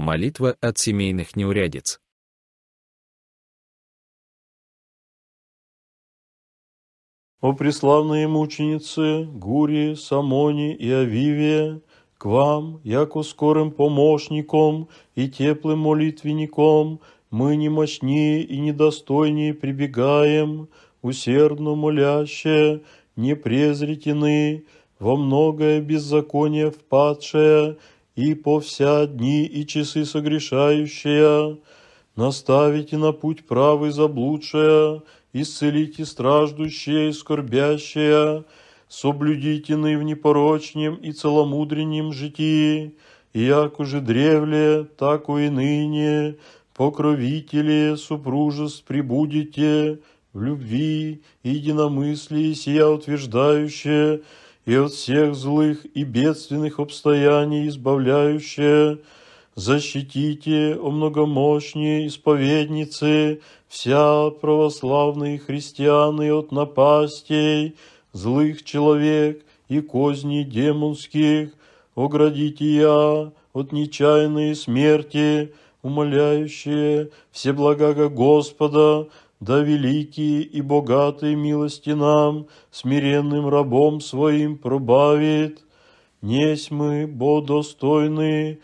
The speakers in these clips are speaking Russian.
Молитва от семейных неурядиц. О преславные мученицы Гури, Самони и Авиве, к вам, яко скорым помощником и теплым молитвенником, мы не мощнее и недостойнее прибегаем, усердно моляще, не презретены, во многое беззаконие впадшее, и по вся дни и часы согрешающая, наставите на путь правый заблудшая, исцелите страждущее и скорбящее, соблюдите в непорочнем и целомудреннем житии, и як уже древле, так и ныне, покровители супружеств прибудете, в любви, единомыслии сия утверждающее, и от всех злых и бедственных обстояний избавляющее, защитите, о многомощнее исповедницы, вся православные христианы от напастей, злых человек и козней демонских, оградите я от нечаянной смерти, умоляющие все благага Господа, да великие и богатые милости нам, смиренным рабом своим пробавит. Несть мы, бо достойны,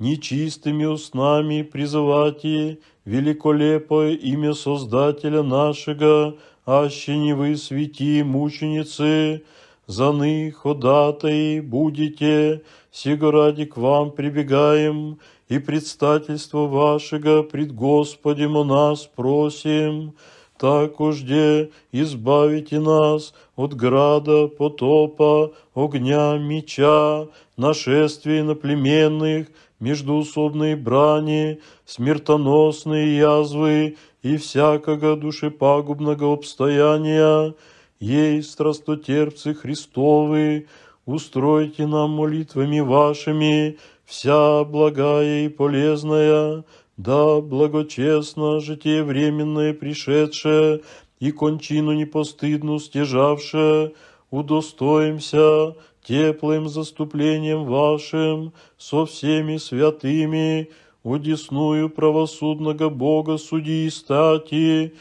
нечистыми устнами призывати великолепое имя Создателя нашего, аще не вы свети, мученицы, за них ходатай будете, сего ради к вам прибегаем, и предстательство вашего пред Господем у нас просим, так ужде избавите нас от града, потопа, огня, меча, нашествий на племенных, междуусобные брани, смертоносные язвы и всякого душепагубного обстояния, ей страстотерпцы Христовы, устройте нам молитвами вашими вся благая и полезная, да благочестно житие временное пришедшее и кончину непостыдну стяжавшее, удостоимся теплым заступлением вашим со всеми святыми, удесную правосудного Бога суди и стати,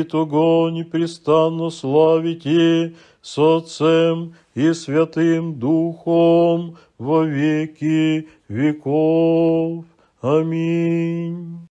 и того непрестанно славите с Отцем и Святым Духом во веки веков. Аминь.